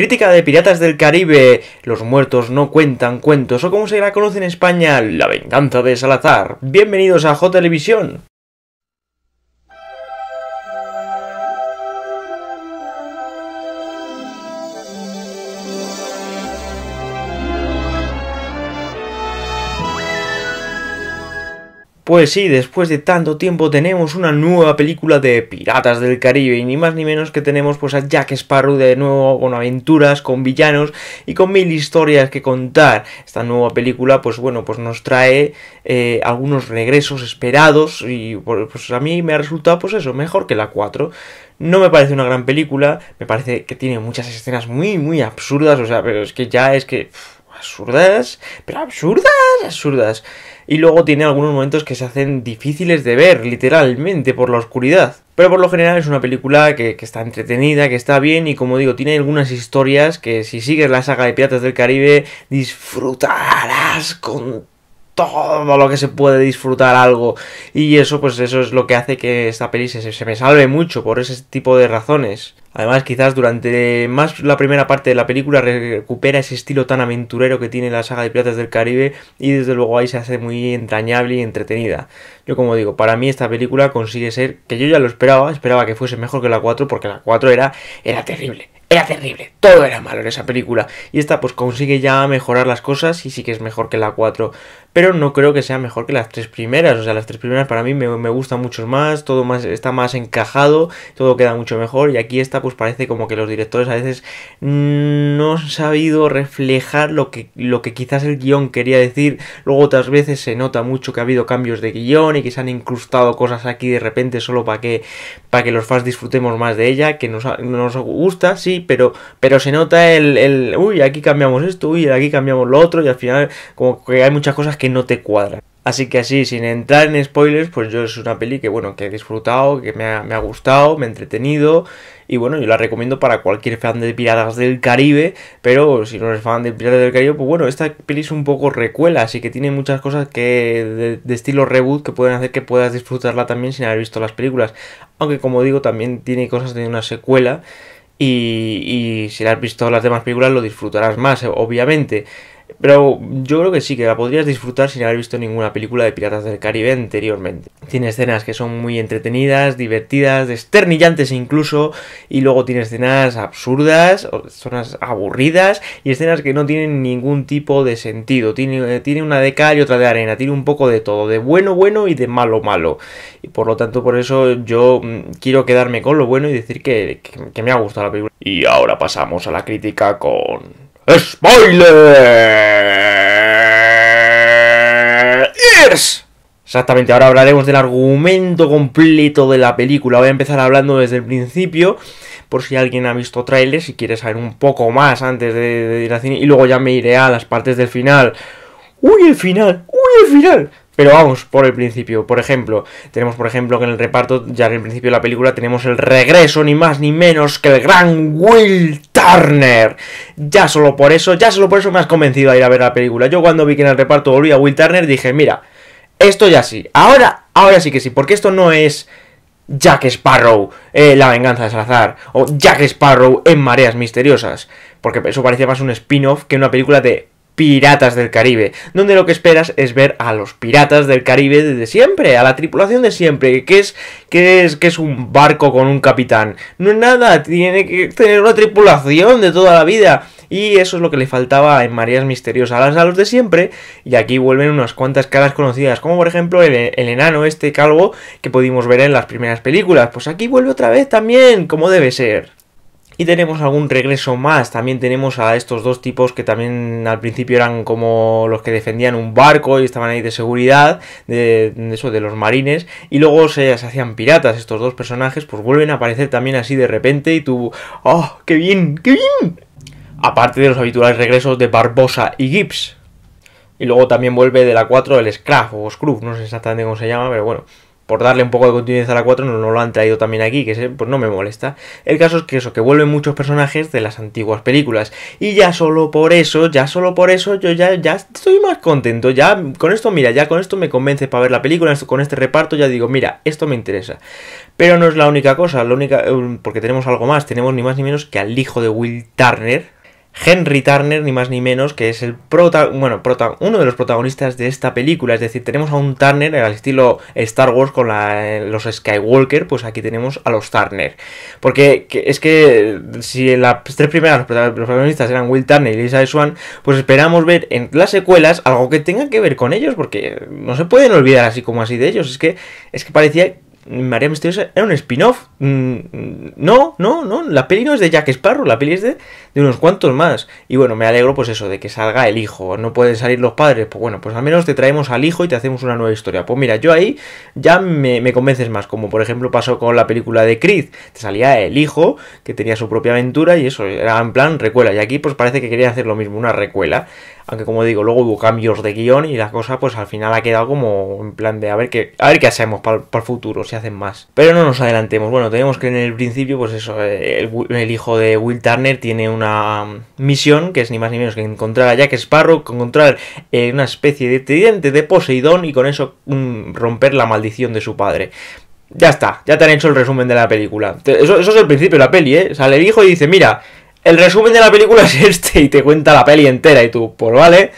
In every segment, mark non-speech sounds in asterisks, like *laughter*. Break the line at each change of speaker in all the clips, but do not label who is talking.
Crítica de Piratas del Caribe, Los muertos no cuentan cuentos o como se la conoce en España, La venganza de Salazar. Bienvenidos a J Televisión. Pues sí, después de tanto tiempo tenemos una nueva película de Piratas del Caribe y ni más ni menos que tenemos pues a Jack Sparrow de nuevo con aventuras, con villanos y con mil historias que contar. Esta nueva película pues bueno pues nos trae eh, algunos regresos esperados y pues a mí me ha resultado pues eso, mejor que la 4. No me parece una gran película, me parece que tiene muchas escenas muy muy absurdas, o sea, pero es que ya es que... absurdas, pero absurdas, absurdas y luego tiene algunos momentos que se hacen difíciles de ver, literalmente, por la oscuridad. Pero por lo general es una película que, está entretenida, que está bien y como digo, tiene algunas historias que si sigues la saga de Piratas del Caribe disfrutarás con todo lo que se puede disfrutar algo. Y eso, pues eso es lo que hace que esta peli se, me salve mucho por ese tipo de razones. Además, quizás durante más la primera parte de la película recupera ese estilo tan aventurero que tiene la saga de Piratas del Caribe y desde luego ahí se hace muy entrañable y entretenida. Yo como digo, para mí esta película consigue ser, que yo ya lo esperaba, esperaba que fuese mejor que la 4 porque la 4 era, era terrible, era terrible, todo era malo en esa película. Y esta pues consigue ya mejorar las cosas y sí que es mejor que la 4 pero no creo que sea mejor que las tres primeras. O sea, las tres primeras para mí me, me gustan mucho más, todo más, está más encajado, todo queda mucho mejor. Y aquí está, pues parece como que los directores a veces no han sabido reflejar lo que, lo que quizás el guión quería decir. Luego otras veces se nota mucho que ha habido cambios de guión y que se han incrustado cosas aquí de repente solo para que, para que los fans disfrutemos más de ella, que nos, gusta, sí, pero, pero se nota el, el, uy, aquí cambiamos esto, uy, aquí cambiamos lo otro, y al final como que hay muchas cosas que no te cuadra. Así que así, sin entrar en spoilers, pues yo es una peli que bueno, que he disfrutado, que me ha, me ha gustado, me ha entretenido y bueno, yo la recomiendo para cualquier fan de Piratas del Caribe, pero si no eres fan de Piratas del Caribe, pues bueno, esta peli es un poco recuela, así que tiene muchas cosas que de, estilo reboot que pueden hacer que puedas disfrutarla también sin haber visto las películas. Aunque como digo, también tiene cosas de una secuela y, y si la has visto las demás películas lo disfrutarás más, obviamente. Pero yo creo que sí, que la podrías disfrutar sin haber visto ninguna película de Piratas del Caribe anteriormente. Tiene escenas que son muy entretenidas, divertidas, desternillantes incluso, y luego tiene escenas absurdas, zonas aburridas, y escenas que no tienen ningún tipo de sentido. Tiene, eh, tiene una de cal y otra de arena, tiene un poco de todo, de bueno bueno y de malo malo. Y por lo tanto, por eso yo mm, quiero quedarme con lo bueno y decir que me ha gustado la película. Y ahora pasamos a la crítica con... ¡Spoilers! Exactamente, ahora hablaremos del argumento completo de la película. Voy a empezar hablando desde el principio, por si alguien ha visto trailers y quiere saber un poco más antes de, de ir al cine. Y luego ya me iré a las partes del final. ¡Uy, el final! ¡Uy, el final! Pero vamos por el principio. Por ejemplo, tenemos por ejemplo que en el reparto, ya en el principio de la película, tenemos el regreso ni más ni menos que el gran Will Turner. Ya solo por eso, ya solo por eso me has convencido a ir a ver la película. Yo cuando vi que en el reparto volvía Will Turner dije, mira, esto ya sí. Ahora, ahora sí que sí, porque esto no es... Jack Sparrow, eh, La venganza de Salazar, o Jack Sparrow en Mareas Misteriosas, porque eso parecía más un spin-off que una película de Piratas del Caribe, donde lo que esperas es ver a los piratas del Caribe desde siempre, a la tripulación de siempre, que es que es que es un barco con un capitán. No es nada, tiene que tener una tripulación de toda la vida. Y eso es lo que le faltaba en Marías Misteriosas a los de siempre. Y aquí vuelven unas cuantas caras conocidas, como por ejemplo el, el, enano este calvo que pudimos ver en las primeras películas. Pues aquí vuelve otra vez también, como debe ser. Y tenemos algún regreso más. También tenemos a estos dos tipos que también al principio eran como los que defendían un barco y estaban ahí de seguridad, de, eso, de los marines. Y luego se, hacían piratas. Estos dos personajes pues vuelven a aparecer también así de repente y tú... ¡Oh, qué bien! ¡Qué bien! Aparte de los habituales regresos de Barbosa y Gibbs. Y luego también vuelve de la 4 el Scruff o Scruff, no sé exactamente cómo se llama, pero bueno por darle un poco de continuidad a la 4, no, no lo han traído también aquí, que pues, no me molesta. El caso es que eso, que vuelven muchos personajes de las antiguas películas. Y ya solo por eso, ya solo por eso, yo ya, ya estoy más contento. Ya con esto, mira, ya con esto me convence para ver la película, con este reparto ya digo, mira, esto me interesa. Pero no es la única cosa, la única, eh, porque tenemos algo más, tenemos ni más ni menos que al hijo de Will Turner, Henry Turner, ni más ni menos, que es el bueno, uno de los protagonistas de esta película. Es decir, tenemos a un Turner al estilo Star Wars con los Skywalker, pues aquí tenemos a los Turner. Porque es que si en las tres primeras los protagonistas eran Will Turner y Lisa Swan, pues esperamos ver en las secuelas algo que tenga que ver con ellos, porque no se pueden olvidar así como así de ellos. Es que, es que parecía María Misteriosa era un spin-off. Mm, mm, no, no, no. La peli no es de Jack Sparrow, la peli es de, de, unos cuantos más. Y bueno, me alegro, pues eso, de que salga el hijo. No pueden salir los padres. Pues bueno, pues al menos te traemos al hijo y te hacemos una nueva historia. Pues mira, yo ahí ya me, convences más. Como por ejemplo pasó con la película de Chris Te salía el hijo, que tenía su propia aventura y eso, era en plan recuela. Y aquí, pues parece que quería hacer lo mismo, una recuela. Aunque como digo, luego hubo cambios de guión y la cosa pues al final ha quedado como en plan de a ver qué, a ver qué hacemos para el futuro, si hacen más. Pero no nos adelantemos. Bueno, tenemos que en el principio pues eso, eh, el, hijo de Will Turner tiene una misión que es ni más ni menos que encontrar a Jack Sparrow, encontrar eh, una especie de tridente de Poseidón y con eso mm, romper la maldición de su padre. Ya está, ya te han hecho el resumen de la película. Eso, eso es el principio de la peli, ¿eh? Sale el hijo y dice, mira, el resumen de la película *laughs* es este y te cuenta la peli entera y tú, pues vale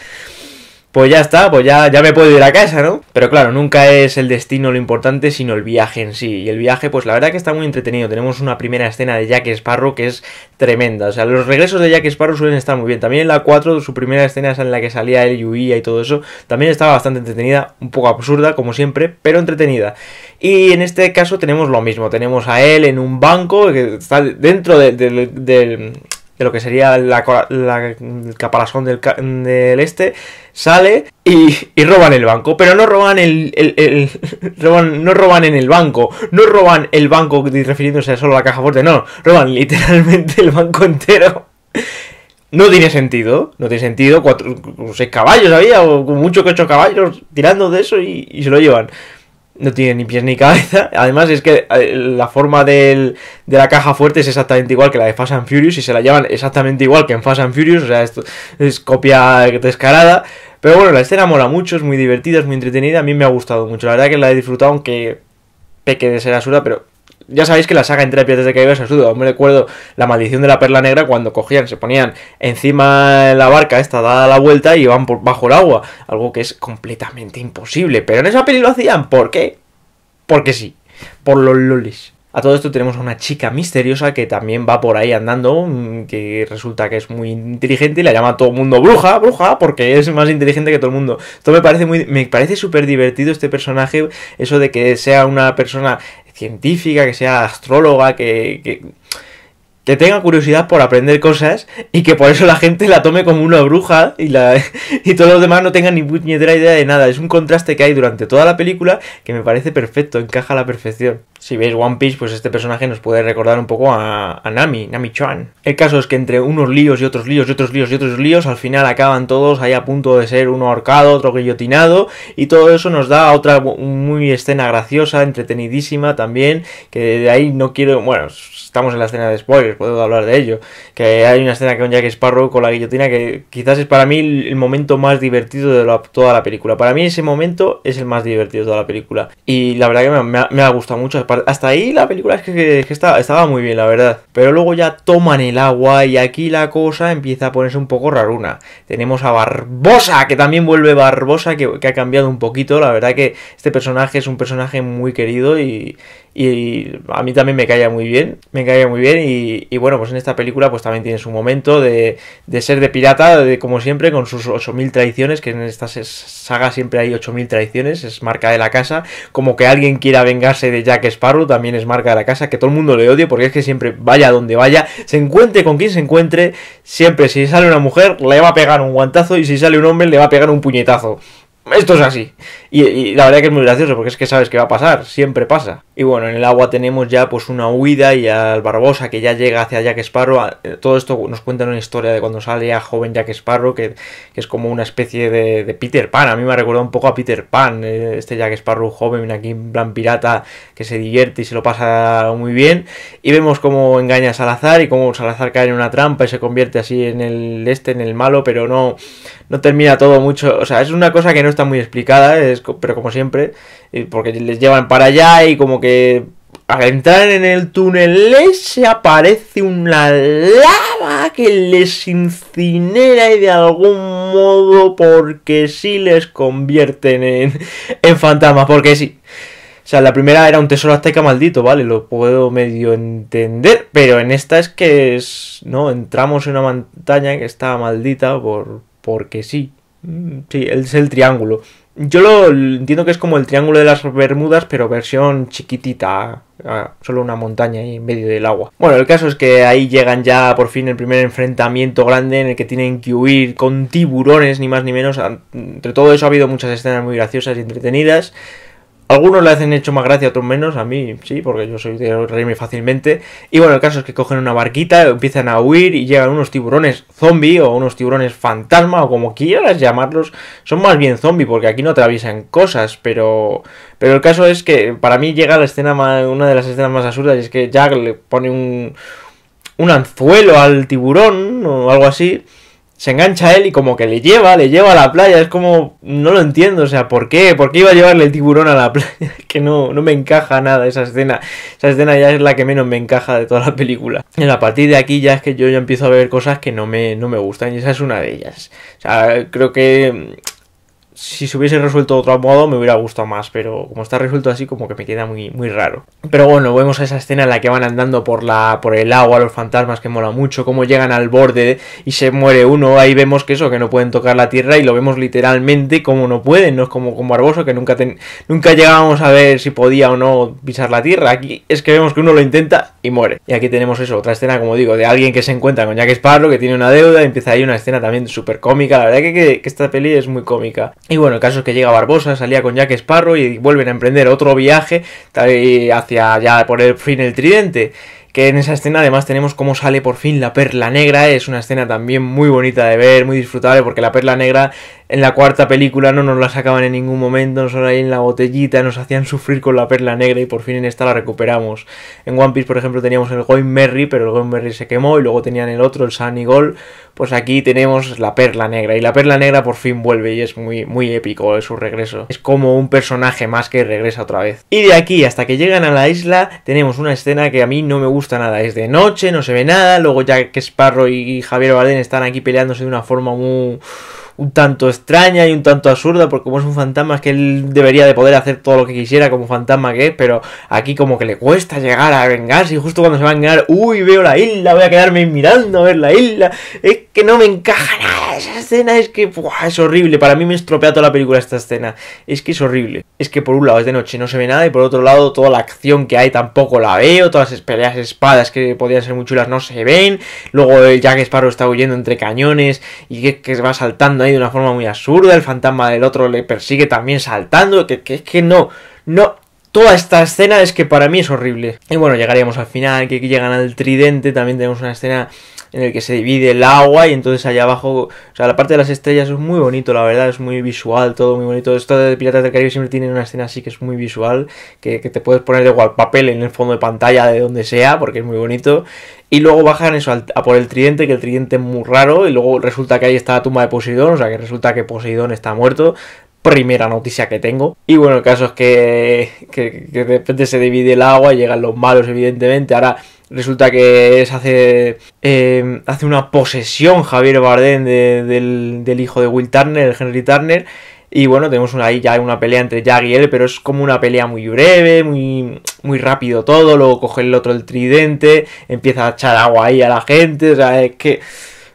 pues ya está, pues ya, ya me puedo ir a casa, ¿no? Pero claro, nunca es el destino lo importante, sino el viaje en sí. Y el viaje, pues la verdad que está muy entretenido. Tenemos una primera escena de Jack Sparrow que es tremenda. O sea, los regresos de Jack Sparrow suelen estar muy bien. También en la 4, su primera escena es en la que salía él y huía y todo eso. También estaba bastante entretenida, un poco absurda, como siempre, pero entretenida. Y en este caso tenemos lo mismo. Tenemos a él en un banco que está dentro del lo que sería la, el caparazón del, este, sale y, roban el banco. Pero no roban el, *laughs* no roban en el banco, no roban el banco refiriéndose solo a la caja fuerte, no, roban literalmente el banco entero. No tiene sentido, no tiene sentido. Cuatro, seis caballos había, o mucho que ocho caballos tirando de eso y se lo llevan no tiene ni pies ni cabeza. *laughs* Además, es que eh, la forma de la caja fuerte es exactamente igual que la de Fast and Furious y se la llevan exactamente igual que en Fast and Furious. O sea, esto es copia descarada. Pero bueno, la escena mola mucho, es muy divertida, es muy entretenida. A mí me ha gustado mucho. La verdad que la he disfrutado, aunque peque de ser asura, pero ya sabéis que la saga entre desde de que es a Aún me recuerdo la maldición de la perla negra cuando cogían, se ponían encima de la barca esta, dada la vuelta y iban por, bajo el agua. Algo que es completamente imposible. Pero en esa peli lo hacían. ¿Por qué? Porque sí. Por los lolis. A todo esto tenemos a una chica misteriosa que también va por ahí andando, mm, que resulta que es muy inteligente y la llama todo el mundo bruja, bruja, porque es más inteligente que todo el mundo. Esto me parece muy, me parece súper divertido este personaje, eso de que sea una persona científica, que sea astróloga, que, que que tenga curiosidad por aprender cosas y que por eso la gente la tome como una bruja y, la, *laughs* y todos los demás no tengan ni puñetera idea de nada. Es un contraste que hay durante toda la película que me parece perfecto, encaja a la perfección. Si veis One Piece, pues este personaje nos puede recordar un poco a, a Nami, Nami Chuan. El caso es que entre unos líos y otros líos y otros líos y otros líos, al final acaban todos ahí a punto de ser uno ahorcado, otro guillotinado, y todo eso nos da otra muy escena graciosa, entretenidísima también, que de ahí no quiero, bueno, estamos en la escena de spoilers, puedo hablar de ello, que hay una escena con Jack Sparrow con la guillotina que quizás es para mí el momento más divertido de toda la película. Para mí ese momento es el más divertido de toda la película. Y la verdad que me, ha, gustado mucho. Hasta ahí la película es que, estaba, muy bien, la verdad. Pero luego ya toman el agua y aquí la cosa empieza a ponerse un poco raruna. Tenemos a Barbosa, que también vuelve Barbosa, que ha cambiado un poquito. La verdad que este personaje es un personaje muy querido y, y a mí también me caía muy bien, me caía muy bien y, bueno, pues en esta película pues también tiene su momento de, ser de pirata, de, como siempre, con sus 8.000 traiciones, que en esta saga siempre hay 8.000 traiciones, es marca de la casa, como que alguien quiera vengarse de Jack Sparrow, también es marca de la casa, que todo el mundo le odie, porque es que siempre vaya donde vaya, se encuentre con quien se encuentre, siempre si sale una mujer le va a pegar un guantazo y si sale un hombre le va a pegar un puñetazo esto es así. Y, la verdad que es muy gracioso porque es que sabes que va a pasar, siempre pasa. Y bueno, en el agua tenemos ya pues una huida y al Barbosa que ya llega hacia Jack Sparrow. Ah, eh, todo esto nos cuenta una historia de cuando sale a joven Jack Sparrow que, es como una especie de, de, Peter Pan. A mí me ha recordado un poco a Peter Pan, eh, este Jack Sparrow joven aquí en plan pirata que se divierte y se lo pasa muy bien. Y vemos cómo engaña a Salazar y cómo Salazar cae en una trampa y se convierte así en el este, en el malo, pero no, no termina todo mucho. O sea, es una cosa que no está muy explicada, es, pero como siempre, porque les llevan para allá y como que al entrar en el túnel se aparece una lava que les incinera y de algún modo porque sí les convierten en, en fantasmas, porque sí. O sea, la primera era un tesoro azteca maldito, vale, lo puedo medio entender, pero en esta es que es, no, entramos en una montaña que está maldita por, porque sí. Sí, es el triángulo. Yo lo entiendo que es como el triángulo de las Bermudas, pero versión chiquitita. solo una montaña ahí en medio del agua. Bueno, el caso es que ahí llegan ya por fin el primer enfrentamiento grande en el que tienen que huir con tiburones, ni más ni menos. Entre todo eso ha habido muchas escenas muy graciosas y entretenidas. Algunos le hacen hecho más gracia, otros menos. A mí sí, porque yo soy de reírme fácilmente. Y bueno, el caso es que cogen una barquita, empiezan a huir y llegan unos tiburones zombie o unos tiburones fantasma o como quieras llamarlos. Son más bien zombie porque aquí no atraviesan cosas, pero... Pero el caso es que para mí llega la escena una de las escenas más absurdas y es que Jack le pone un, un anzuelo al tiburón o algo así se engancha él y como que le lleva, le lleva a la playa. Es como, no lo entiendo, o sea, ¿por qué? ¿Por qué iba a llevarle el tiburón a la *laughs* playa? que no, no me encaja nada esa escena. Esa escena ya es la que menos me encaja de toda la película. Y a partir de aquí ya es que yo ya empiezo a ver cosas que no me, no me gustan y esa es una de ellas. O sea, creo que si se hubiese resuelto de otro modo me hubiera gustado más, pero como está resuelto así como que me queda muy, muy raro. Pero bueno, vemos esa escena en la que van andando por, la, por el agua los fantasmas que mola mucho, cómo llegan al borde y se muere uno, ahí vemos que eso, que no pueden tocar la tierra y lo vemos literalmente como no pueden, no es como con Barboso que nunca, nunca llegábamos a ver si podía o no pisar la tierra, aquí es que vemos que uno lo intenta y muere. Y aquí tenemos eso, otra escena como digo, de alguien que se encuentra con Jack Sparrow que tiene una deuda, y empieza ahí una escena también súper cómica, la verdad que esta peli es muy cómica. Y bueno, el caso es que llega Barbosa, salía con Jack Sparrow y vuelven a emprender otro viaje hacia ya por el fin el tridente. Que en esa escena además tenemos cómo sale por fin la perla negra. Es una escena también muy bonita de ver, muy disfrutable, porque la perla negra en la cuarta película no nos la sacaban en ningún momento, nos ahí en la botellita, nos hacían sufrir con la perla negra y por fin en esta la recuperamos. En One Piece, por ejemplo, teníamos el Goin Merry, pero el Goin Merry se quemó y luego tenían el otro, el Sunny Gold. Pues aquí tenemos la perla negra y la perla negra por fin vuelve y es muy, muy épico su regreso. Es como un personaje más que regresa otra vez. Y de aquí hasta que llegan a la isla tenemos una escena que a mí no me gusta nada. Es de noche, no se ve nada, luego ya que Sparrow y Javier Bardem están aquí peleándose de una forma muy un tanto extraña y un tanto absurda, porque como es un fantasma es que él debería de poder hacer todo lo que quisiera como fantasma que es, pero aquí como que le cuesta llegar a vengarse y justo cuando se va a vengar, uy, veo la isla, voy a quedarme mirando a ver la isla, es que no me encaja nada esa escena, es que es horrible, para mí me estropea toda la película esta escena, es que es horrible, es que por un lado es de noche, no se ve nada y por otro lado toda la acción que hay tampoco la veo, todas las peleas espadas que podían ser muy chulas no se ven, luego el Jack Sparrow está huyendo entre cañones y que, que va saltando ahí de una forma muy absurda, el fantasma del otro le persigue también saltando, que es que, no, no, Toda esta escena es que para mí es horrible. Y bueno, llegaríamos al final, que llegan al tridente, también tenemos una escena en el que se divide el agua y entonces allá abajo, o sea, la parte de las estrellas es muy bonito, la verdad, es muy visual, todo muy bonito. Esto de Piratas del Caribe siempre tiene una escena así que es muy visual, que, te puedes poner de papel en el fondo de pantalla de donde sea, porque es muy bonito. Y luego bajan eso a por el tridente, que el tridente es muy raro, y luego resulta que ahí está la tumba de Poseidón, o sea, que resulta que Poseidón está muerto, primera noticia que tengo. Y bueno, el caso es que, que, que, de repente se divide el agua, llegan los malos, evidentemente. Ahora Resulta que es hace, em, hace una posesión Javier Bardem del, hijo de Will Turner, el Henry Turner. Y bueno, tenemos una, ahí ya una pelea entre Jack y él, pero es como una pelea muy breve, muy, muy rápido todo. Luego coge el otro el tridente, empieza a echar agua ahí a la gente. O sea, es que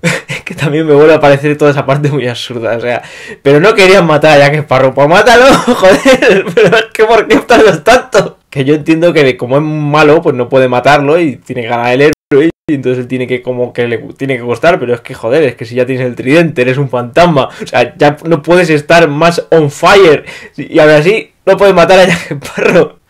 *laughs* que también me vuelve a parecer toda esa parte muy absurda, o sea, pero no querían matar a Jack Sparrow, pues mátalo, *laughs* joder, pero es que ¿por qué los tantos yo entiendo que como es malo, pues no puede matarlo y tiene ganas ganar el héroe y entonces él tiene que como que le tiene que costar, pero es que joder, es que si ya tienes el tridente, eres un fantasma, o sea, ya no puedes estar más on fire y ahora sí no puedes matar a Jack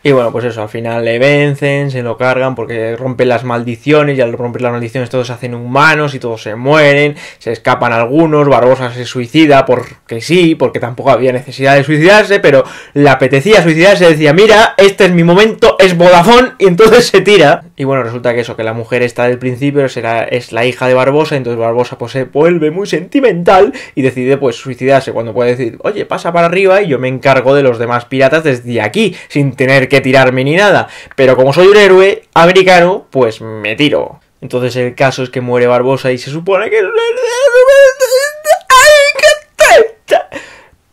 y bueno, pues eso, al final le vencen, se lo cargan porque rompen las maldiciones y al romper las maldiciones todos se hacen humanos y todos se mueren, se escapan algunos, Barbosa se suicida porque sí, porque tampoco había necesidad de suicidarse, pero le apetecía suicidarse, decía, mira, este es mi momento, es Vodafone y entonces se tira. Y bueno, resulta que eso, que la mujer está del principio será, es la hija de Barbosa, entonces Barbosa pues se vuelve muy sentimental y decide pues suicidarse cuando puede decir, oye, pasa para arriba y yo me encargo de los demás piratas desde aquí, sin tener que tirarme ni nada. Pero como soy un héroe americano, pues me tiro. Entonces el caso es que muere Barbosa y se supone que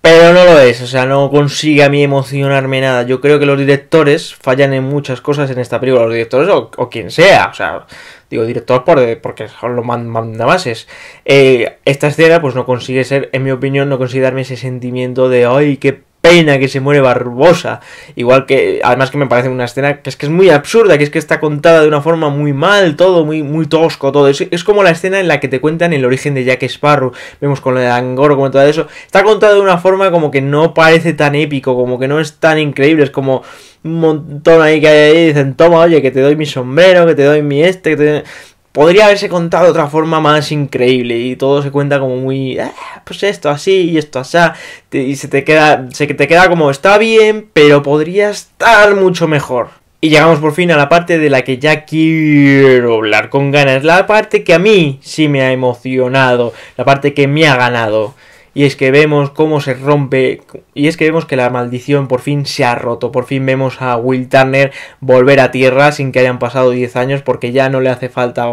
Pero no lo es, o sea, no consigue a mí emocionarme nada. Yo creo que los directores fallan en muchas cosas en esta película, los directores o, quien sea, o sea, digo director por, porque son los mandamases. Eh, esta escena pues no consigue ser, en mi opinión, no consigue darme ese sentimiento de, ay, qué pena que se muere Barbosa. Igual que, además que me parece una escena que es que es muy absurda, que es que está contada de una forma muy mal, todo muy, muy tosco, todo. Es, como la escena en la que te cuentan el origen de Jack Sparrow. Vemos con el de Angoro, como todo eso. Está contada de una forma como que no parece tan épico, como que no es tan increíble, es como un montón ahí que hay ahí dicen, toma, oye, que te doy mi sombrero, que te doy mi este, que te doy podría haberse contado de otra forma más increíble y todo se cuenta como muy ah, pues esto así y esto así y se te queda se te queda como está bien pero podría estar mucho mejor y llegamos por fin a la parte de la que ya quiero hablar con ganas la parte que a mí sí me ha emocionado la parte que me ha ganado y es que vemos cómo se rompe y es que vemos que la maldición por fin se ha roto, por fin vemos a Will Turner volver a tierra sin que hayan pasado 10 años porque ya no le hace falta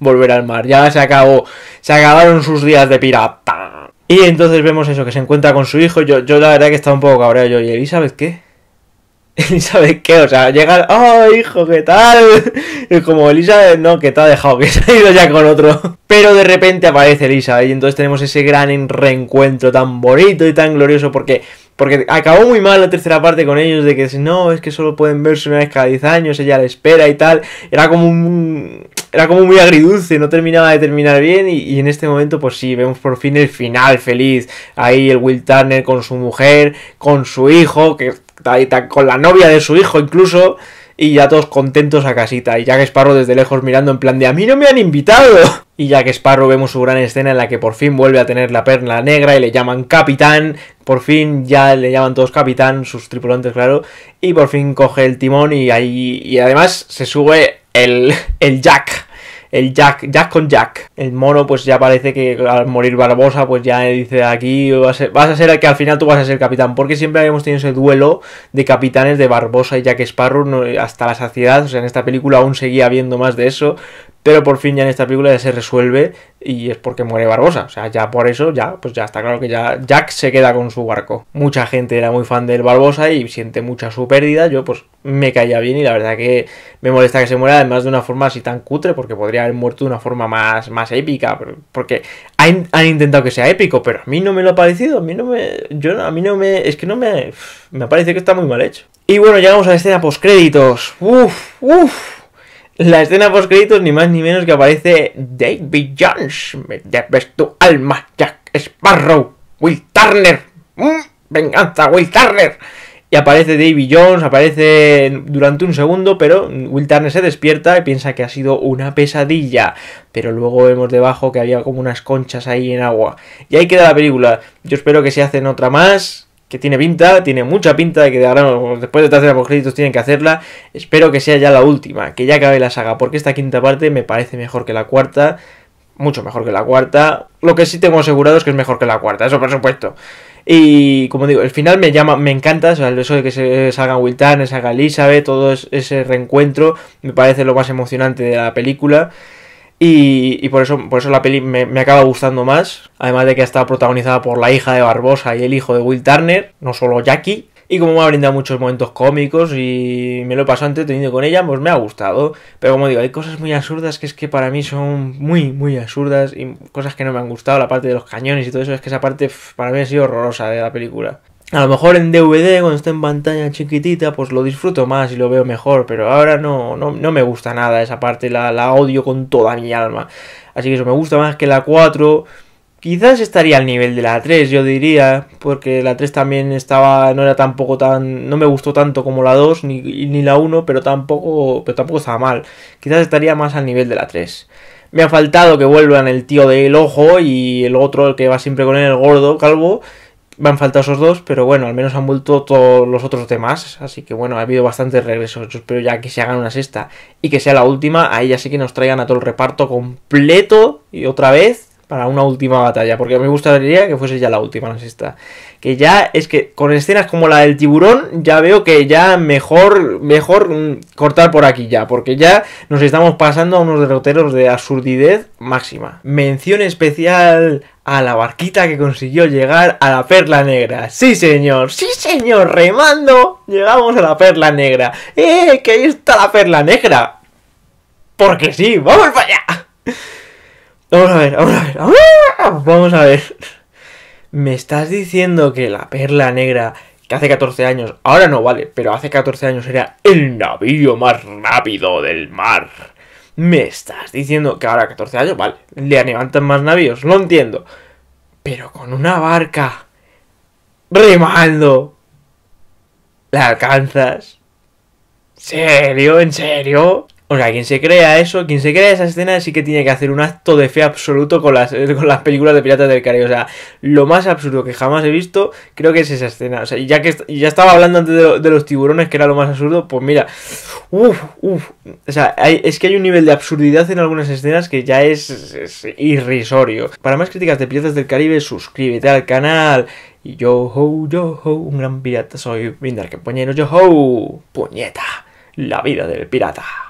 volver al mar, ya se acabó, se acabaron sus días de pirata. Y entonces vemos eso, que se encuentra con su hijo, yo, yo la verdad que estaba un poco cabreado yo, ¿y sabes qué? ¿sabes *laughs* ¿qué? O sea, llegar, ¡oh, hijo, qué tal! *laughs* es como Elisa, no, que te ha dejado, *laughs* que se ha ido ya con otro. Pero de repente aparece Elisa. y entonces tenemos ese gran reencuentro tan bonito y tan glorioso porque... Porque acabó muy mal la tercera parte con ellos de que no, es que solo pueden verse una vez cada 10 años, ella la espera y tal. Era como un, era como muy agridulce, no terminaba de terminar bien y, en este momento pues sí, vemos por fin el final feliz. Ahí el Will Turner con su mujer, con su hijo, que con la novia de su hijo incluso, y ya todos contentos a casita, y Jack Sparrow desde lejos mirando en plan de a mí no me han invitado. *laughs* Y Jack Sparrow vemos su gran escena en la que por fin vuelve a tener la perla negra y le llaman capitán, por fin ya le llaman todos capitán, sus tripulantes claro, y por fin coge el timón y ahí, y además se sube el, el Jack el Jack, Jack con Jack. El mono pues ya parece que al morir Barbosa pues ya dice aquí vas a, ser, vas a ser el que al final tú vas a ser capitán. Porque siempre habíamos tenido ese duelo de capitanes de Barbosa y Jack Sparrow hasta la saciedad. O sea, en esta película aún seguía habiendo más de eso pero por fin ya en esta película ya se resuelve y es porque muere Barbosa. O sea, ya por eso, ya, pues ya está claro que ya Jack se queda con su barco. Mucha gente era muy fan del Barbosa y siente mucha su pérdida. Yo, pues, me caía bien y la verdad que me molesta que se muera, además de una forma así tan cutre, porque podría haber muerto de una forma más, más épica. Porque han, intentado que sea épico, pero a mí no me lo ha parecido. A mí no me. Yo, a mí no me. Es que no me. Me parece que está muy mal hecho. Y bueno, llegamos a la escena postcréditos. Uf, uf. La escena post créditos ni más ni menos que aparece David Jones. Me debes tu alma, Jack Sparrow. Will Turner. Mm, venganza, Will Turner. Y aparece David Jones, aparece durante un segundo, pero Will Turner se despierta y piensa que ha sido una pesadilla. Pero luego vemos debajo que había como unas conchas ahí en agua. Y ahí queda la película. Yo espero que se hacen otra más, que tiene pinta, tiene mucha pinta de que de ahora, después de tercera por créditos tienen que hacerla. Espero que sea ya la última, que ya acabe la saga, porque esta quinta parte me parece mejor que la cuarta, mucho mejor que la cuarta. Lo que sí tengo asegurado es que es mejor que la cuarta, eso por supuesto. Y como digo, el final me llama, me encanta, o sea, eso de que se salga Wiltan, salga Elizabeth, todo ese reencuentro, me parece lo más emocionante de la película. Y, por, eso, por eso la peli me, acaba gustando más. Además de que ha está protagonizada por la hija de Barbosa y el hijo de Will Turner, no solo Jackie. Y como me ha brindado muchos momentos cómicos y me lo he pasado entretenido con ella, pues me ha gustado. Pero como digo, hay cosas muy absurdas que es que para mí son muy, muy absurdas y cosas que no me han gustado. La parte de los cañones y todo eso, es que esa parte para mí ha sido horrorosa de la película. A lo mejor en DVD, cuando está en pantalla chiquitita, pues lo disfruto más y lo veo mejor, pero ahora no, no, no me gusta nada esa parte, la, la, odio con toda mi alma. Así que eso me gusta más que la 4. Quizás estaría al nivel de la 3, yo diría, porque la 3 también estaba, no era tampoco tan, no me gustó tanto como la 2 ni, ni la 1, pero tampoco, pero tampoco estaba mal. Quizás estaría más al nivel de la 3. Me ha faltado que vuelvan el tío del ojo y el otro, el que va siempre con él, el gordo, calvo. Van faltado esos dos, pero bueno, al menos han vuelto todos los otros temas, Así que bueno, ha habido bastantes regresos. Yo espero ya que se hagan una sexta y que sea la última. Ahí ya sé que nos traigan a todo el reparto completo y otra vez para una última batalla, porque me gustaría que fuese ya la última, no sé está Que ya es que con escenas como la del tiburón, ya veo que ya mejor, mejor mm, cortar por aquí ya, porque ya nos estamos pasando a unos derroteros de absurdidez máxima. Mención especial a la barquita que consiguió llegar a la perla negra. Sí, señor, sí, señor, remando, llegamos a la perla negra. ¡Eh, que ahí está la perla negra! Porque sí, vamos para allá. Vamos a ver, vamos a ver. ¡ah! Vamos a ver. ¿Me estás diciendo que la perla negra que hace 14 años, ahora no vale, pero hace 14 años era el navío más rápido del mar? ¿Me estás diciendo que ahora 14 años, vale, le levantan más navíos? lo entiendo. Pero con una barca remando, la alcanzas. ¿Serio? ¿En serio? O sea, quien se crea eso, quien se crea esa escena sí que tiene que hacer un acto de fe absoluto con las, *laughs* con las películas de Piratas del Caribe. O sea, lo más absurdo que jamás he visto creo que es esa escena. O sea, ya que ya estaba hablando antes de, los tiburones, que era lo más absurdo, pues mira, uff, uff. O sea, es que hay un nivel de absurdidad en algunas escenas que ya es, irrisorio. Para más críticas de Piratas del Caribe, suscríbete al canal. Y yo ho, yo un gran pirata soy. Vindar que yo Puñeta, la vida del pirata.